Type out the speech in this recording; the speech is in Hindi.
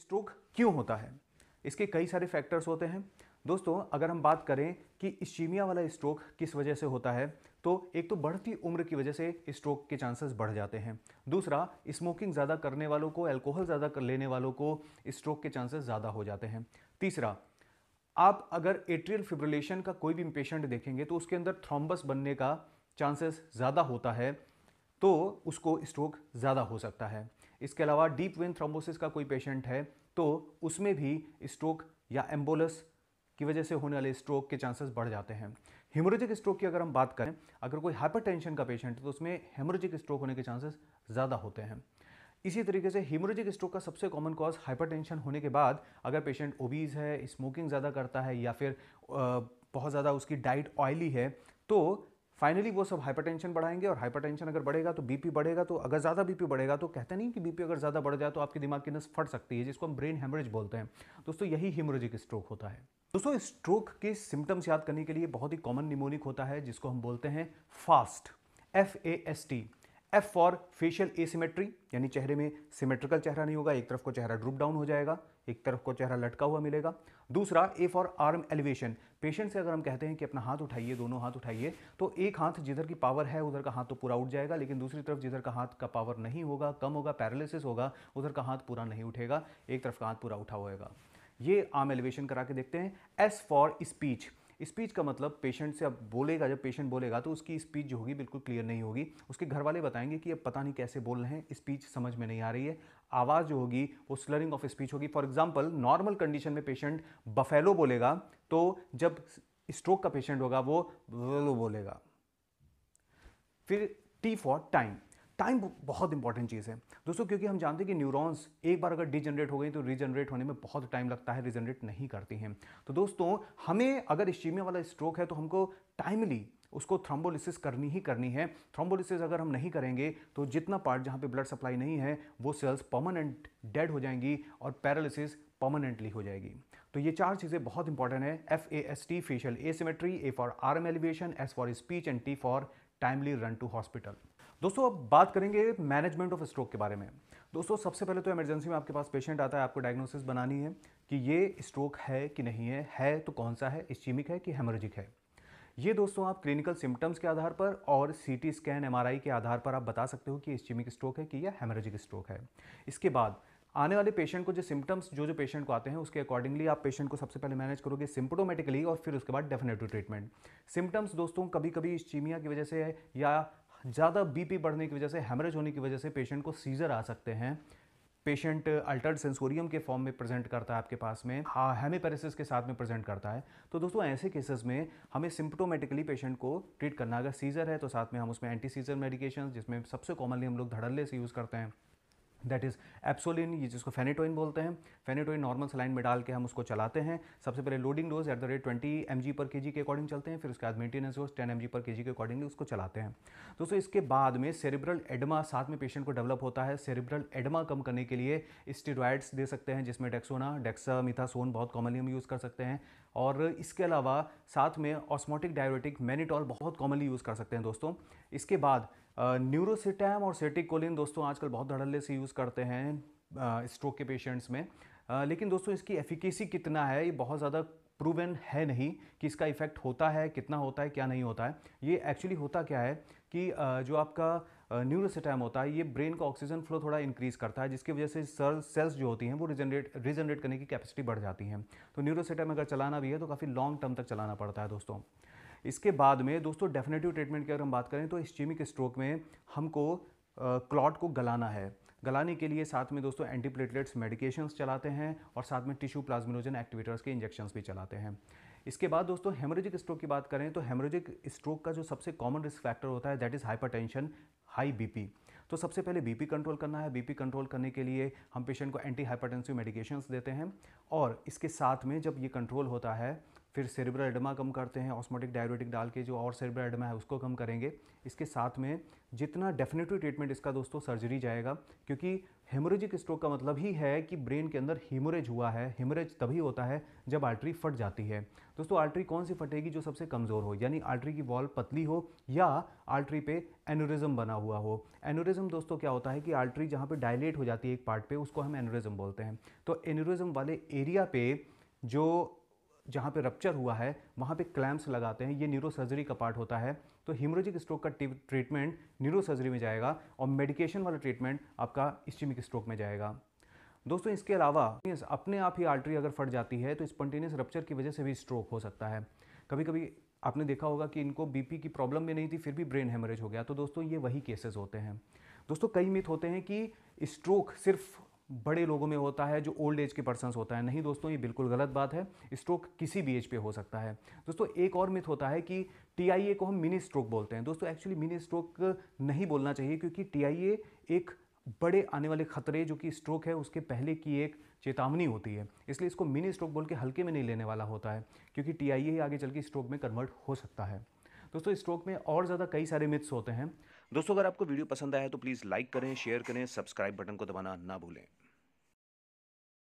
स्ट्रोक क्यों होता है इसके कई सारे फैक्टर्स होते हैं दोस्तों अगर हम बात करें कि इश्चीमिया वाला स्ट्रोक किस वजह से होता है तो एक तो बढ़ती उम्र की वजह से स्ट्रोक के चांसेस बढ़ जाते हैं दूसरा स्मोकिंग ज़्यादा करने वालों को अल्कोहल ज़्यादा कर लेने वालों को स्ट्रोक के चांसेस ज़्यादा हो जाते हैं तीसरा आप अगर एट्रियल फिब्रिलेशन का कोई भी पेशेंट देखेंगे तो उसके अंदर थ्रोम्बस बनने का चांसेस ज़्यादा होता है तो उसको स्ट्रोक ज़्यादा हो सकता है इसके अलावा डीप वेन थ्रोम्बोसिस का कोई पेशेंट है तो उसमें भी स्ट्रोक या एम्बोलस की वजह से होने वाले स्ट्रोक के चांसेस बढ़ जाते हैं हेमोरेजिक स्ट्रोक की अगर हम बात करें अगर कोई हाइपरटेंशन का पेशेंट है तो उसमें हेमोरेजिक स्ट्रोक होने के चांसेस ज़्यादा होते हैं इसी तरीके से हीमोरेजिक स्ट्रोक का सबसे कॉमन कॉज हाइपरटेंशन होने के बाद अगर पेशेंट ओबीज है स्मोकिंग ज़्यादा करता है या फिर बहुत ज़्यादा उसकी डाइट ऑयली है तो फाइनली वो सब हाइपरटेंशन बढ़ाएंगे और हाइपरटेंशन अगर बढ़ेगा तो बीपी बढ़ेगा तो अगर ज़्यादा बीपी बढ़ेगा तो कहते नहीं कि बीपी अगर ज़्यादा बढ़ जाए तो आपके दिमाग की नस फट सकती है जिसको हम ब्रेन हेमरेज बोलते हैं दोस्तों यही हेमरेजिक स्ट्रोक होता है दोस्तों स्ट्रोक के सिम्टम्स याद करने के लिए बहुत ही कॉमन निमोनिक होता है जिसको हम बोलते हैं fast F A S T F for facial asymmetry यानी चेहरे में सिमेट्रिकल चेहरा नहीं होगा एक तरफ को चेहरा ड्रुप डाउन हो जाएगा एक तरफ को चेहरा लटका हुआ मिलेगा दूसरा A for arm elevation patient से अगर हम कहते हैं कि अपना हाथ उठाइए दोनों हाथ उठाइए तो एक हाथ जिधर की पावर है उधर का हाथ तो पूरा उठ जाएगा लेकिन दूसरी तरफ जिधर का हाथ का पावर नहीं होगा कम होगा पैरालिसिस होगा उधर का हाथ पूरा नहीं उठेगा एक तरफ का हाथ पूरा उठा होएगा ये आर्म एलिवेशन करा के देखते हैं एस फॉर स्पीच स्पीच का मतलब पेशेंट से अब बोलेगा जब पेशेंट बोलेगा तो उसकी स्पीच जो होगी बिल्कुल क्लियर नहीं होगी उसके घर वाले बताएंगे कि अब पता नहीं कैसे बोल रहे हैं स्पीच समझ में नहीं आ रही है आवाज़ जो होगी वो स्लरिंग ऑफ स्पीच होगी फॉर एग्जाम्पल नॉर्मल कंडीशन में पेशेंट बफेलो बोलेगा तो जब स्ट्रोक का पेशेंट होगा वो बोलेगा फिर टी फॉर टाइम टाइम बहुत इंपॉर्टेंट चीज़ है दोस्तों क्योंकि हम जानते हैं कि न्यूरॉन्स एक बार अगर डिजनरेट हो गई तो रीजनरेट होने में बहुत टाइम लगता है रिजनरेट नहीं करती हैं तो दोस्तों हमें अगर इस्टीमिया वाला स्ट्रोक है तो हमको टाइमली उसको थ्रोम्बोलिसिस करनी ही करनी है थ्रोम्बोलिसिस अगर हम नहीं करेंगे तो जितना पार्ट जहाँ पे ब्लड सप्लाई नहीं है वो सेल्स परमानेंट डेड हो जाएंगी और पैरालिसिस परमानेंटली हो जाएगी तो ये चार चीज़ें बहुत इंपॉर्टेंट है F A S T facial asymmetry A for arm elevation S for speech and T for timely run to hospital दोस्तों अब बात करेंगे मैनेजमेंट ऑफ स्ट्रोक के बारे में दोस्तों सबसे पहले तो इमरजेंसी में आपके पास पेशेंट आता है आपको डायग्नोसिस बनानी है कि ये स्ट्रोक है कि नहीं है है तो कौन सा है इस्चीमिक है कि हेमरजिक है ये दोस्तों आप क्लिनिकल सिम्टम्स के आधार पर और सीटी स्कैन एमआरआई के आधार पर आप बता सकते हो कि इस्चीमिक स्ट्रोक है कि यह हेमरजिक स्ट्रोक है इसके बाद आने वाले पेशेंट को जो सिम्टम्स जो जो पेशेंट को आते हैं उसके अकॉर्डिंगली आप पेशेंट को सबसे पहले मैनेज करोगे सिम्पटोमेटिकली और फिर उसके बाद डेफिनेटिव ट्रीटमेंट सिम्टम्स दोस्तों कभी कभी इस्चीमिया की वजह से या ज़्यादा बीपी बढ़ने की वजह से हेमरेज होने की वजह से पेशेंट को सीज़र आ सकते हैं पेशेंट अल्टर्ड सेंसोरियम के फॉर्म में प्रेजेंट करता है आपके पास में हाँ हेमेपेरेसिस के साथ में प्रेजेंट करता है तो दोस्तों ऐसे केसेस में हमें सिम्प्टोमेटिकली पेशेंट को ट्रीट करना अगर सीज़र है तो साथ में हम उसमें एंटी सीज़र मेडिकेशन जिसमें सबसे कॉमनली हम लोग धड़ल्ले से यूज़ करते हैं दैट इज़ एप्सोलिन ये जिसको फेनेटोइन बोलते हैं फेनेटोइन नॉर्मल सलाइन में डाल के हम उसको चलाते हैं सबसे पहले loading dose at the rate twenty M G per K जी के अकॉर्डिंग चलते हैं फिर उसके बाद maintenance dose ten M G per K जी के अकॉर्डिंगली उसको चलाते हैं दोस्तों इसके बाद में सेरिब्रल एडमा साथ में पेशेंट को डेवलप होता है सेरिब्रल एडमा कम करने के लिए स्टेरॉयड्स दे सकते हैं जिसमें डेक्सोना मिथासोन बहुत कॉमनली हम यूज़ कर सकते हैं और इसके अलावा साथ में ऑस्मोटिक डायबिटिक मैनिटॉल बहुत कॉमनली यूज़ कर सकते हैं दोस्तों इसके बाद न्यूरोसिटैम और सेटिकोलिन दोस्तों आजकल बहुत धड़ल्ले से यूज़ करते हैं स्ट्रोक के पेशेंट्स में आ, लेकिन दोस्तों इसकी एफिकेसी कितना है ये बहुत ज़्यादा प्रूवन है नहीं कि इसका इफ़ेक्ट होता है कितना होता है क्या नहीं होता है ये एक्चुअली होता क्या है कि जो आपका न्यूरोसिटैम होता है ये ब्रेन का ऑक्सीजन फ्लो थोड़ा इंक्रीज़ करता है जिसकी वजह से सर सेल्स जो होती हैं वो रिजनरेट रिजनरेट करने की कैपेसिटी बढ़ जाती है तो न्यूरोसिटैम अगर चलाना भी है तो काफ़ी लॉन्ग टर्म तक चलाना पड़ता है दोस्तों इसके बाद में दोस्तों डेफिनेटिव ट्रीटमेंट की अगर हम बात करें तो इस्चीमिक स्ट्रोक में हमको क्लॉट को गलाना है गलाने के लिए साथ में दोस्तों एंटीप्लेटलेट्स मेडिकेशंस चलाते हैं और साथ में टिश्यू प्लाज्मिनोजन एक्टिवेटर्स के इंजेक्शंस भी चलाते हैं इसके बाद दोस्तों हेमरेजिक स्ट्रोक की बात करें तो हेमरेजिक स्ट्रोक का जो सबसे कॉमन रिस्क फैक्टर होता है that is hypertension high B तो सबसे पहले बी कंट्रोल करना है बी कंट्रोल करने के लिए हम पेशेंट को एंटी हाइपरटेंसिव मेडिकेशंस देते हैं और इसके साथ में जब ये कंट्रोल होता है फिर सेरेब्रल एडमा कम करते हैं ऑस्मोटिक डायरेटिक डाल के जो और सेरेब्रल एडमा है उसको कम करेंगे इसके साथ में जितना डेफिनेटिव ट्रीटमेंट इसका दोस्तों सर्जरी जाएगा क्योंकि हेमोरेजिक स्ट्रोक का मतलब ही है कि ब्रेन के अंदर हीमोरेज हुआ है हीमोरेज तभी होता है जब आर्टरी फट जाती है दोस्तों आर्टरी कौन सी फटेगी जो सबसे कमज़ोर हो यानी आर्टरी की वॉल पतली हो या आर्टरी पे एनोरिज्म बना हुआ हो एनोरिज्म दोस्तों क्या होता है कि आर्टरी जहाँ पे डायलेट हो जाती है एक पार्ट पे उसको हम एनोरिज्म बोलते हैं तो एनोरिज्म वाले एरिया पे जो जहाँ पे रप्चर हुआ है वहाँ पे क्लैम्प्स लगाते हैं ये न्यूरो सर्जरी का पार्ट होता है तो हिमरोजिक स्ट्रोक का ट्रीटमेंट न्यूरो सर्जरी में जाएगा और मेडिकेशन वाला ट्रीटमेंट आपका इस्टीमिक स्ट्रोक में जाएगा दोस्तों इसके अलावा अपने आप ही आर्टरी अगर फट जाती है तो स्पॉन्टेनियस रप्चर की वजह से भी स्ट्रोक हो सकता है कभी कभी आपने देखा होगा कि इनको बीपी की प्रॉब्लम भी नहीं थी फिर भी ब्रेन हेमरेज हो गया तो दोस्तों ये वही केसेस होते हैं दोस्तों कई मिथ होते हैं कि स्ट्रोक सिर्फ बड़े लोगों में होता है जो ओल्ड एज के पर्सनस होता है नहीं दोस्तों ये बिल्कुल गलत बात है स्ट्रोक किसी भी एज पे हो सकता है दोस्तों एक और मिथ होता है कि टी को हम मिनी स्ट्रोक बोलते हैं दोस्तों एक्चुअली मिनी स्ट्रोक नहीं बोलना चाहिए क्योंकि टी एक बड़े आने वाले खतरे जो कि स्ट्रोक है उसके पहले की एक चेतावनी होती है इसलिए इसको मिनी स्ट्रोक बोल के हल्के में नहीं लेने वाला होता है क्योंकि टी ही आगे चल के स्ट्रोक में कन्वर्ट हो सकता है दोस्तों स्ट्रोक में और ज़्यादा कई सारे मिथ्स होते हैं दोस्तों अगर आपको वीडियो पसंद आया तो प्लीज़ लाइक करें शेयर करें सब्सक्राइब बटन को दबाना ना भूलें